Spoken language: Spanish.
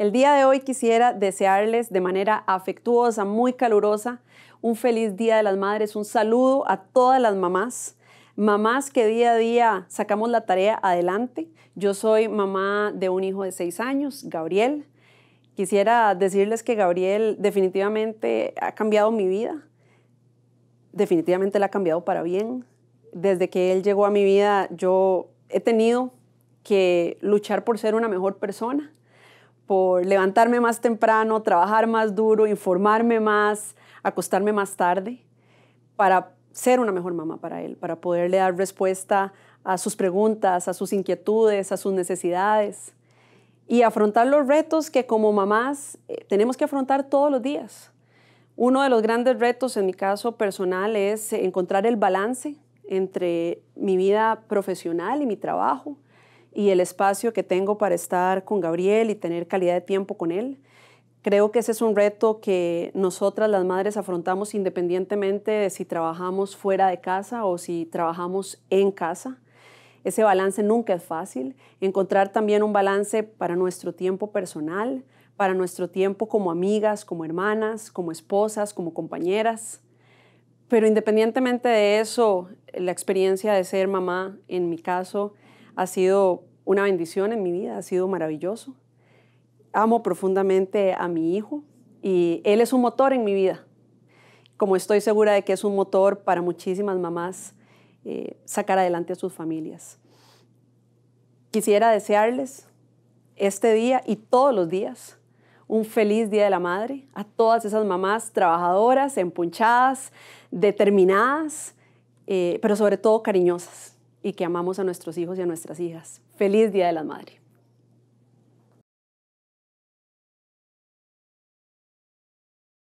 El día de hoy quisiera desearles de manera afectuosa, muy calurosa, un feliz Día de las Madres, un saludo a todas las mamás, mamás que día a día sacamos la tarea adelante. Yo soy mamá de un hijo de seis años, Gabriel. Quisiera decirles que Gabriel definitivamente ha cambiado mi vida, definitivamente la ha cambiado para bien. Desde que él llegó a mi vida, yo he tenido que luchar por ser una mejor persona por levantarme más temprano, trabajar más duro, informarme más, acostarme más tarde, para ser una mejor mamá para él, para poderle dar respuesta a sus preguntas, a sus inquietudes, a sus necesidades y afrontar los retos que como mamás eh, tenemos que afrontar todos los días. Uno de los grandes retos en mi caso personal es encontrar el balance entre mi vida profesional y mi trabajo, y el espacio que tengo para estar con Gabriel y tener calidad de tiempo con él. Creo que ese es un reto que nosotras las madres afrontamos independientemente de si trabajamos fuera de casa o si trabajamos en casa. Ese balance nunca es fácil. Encontrar también un balance para nuestro tiempo personal, para nuestro tiempo como amigas, como hermanas, como esposas, como compañeras. Pero independientemente de eso, la experiencia de ser mamá, en mi caso, ha sido una bendición en mi vida, ha sido maravilloso. Amo profundamente a mi hijo y él es un motor en mi vida, como estoy segura de que es un motor para muchísimas mamás eh, sacar adelante a sus familias. Quisiera desearles este día y todos los días un feliz Día de la Madre a todas esas mamás trabajadoras, empunchadas, determinadas, eh, pero sobre todo cariñosas y que amamos a nuestros hijos y a nuestras hijas. Feliz Día de la Madre.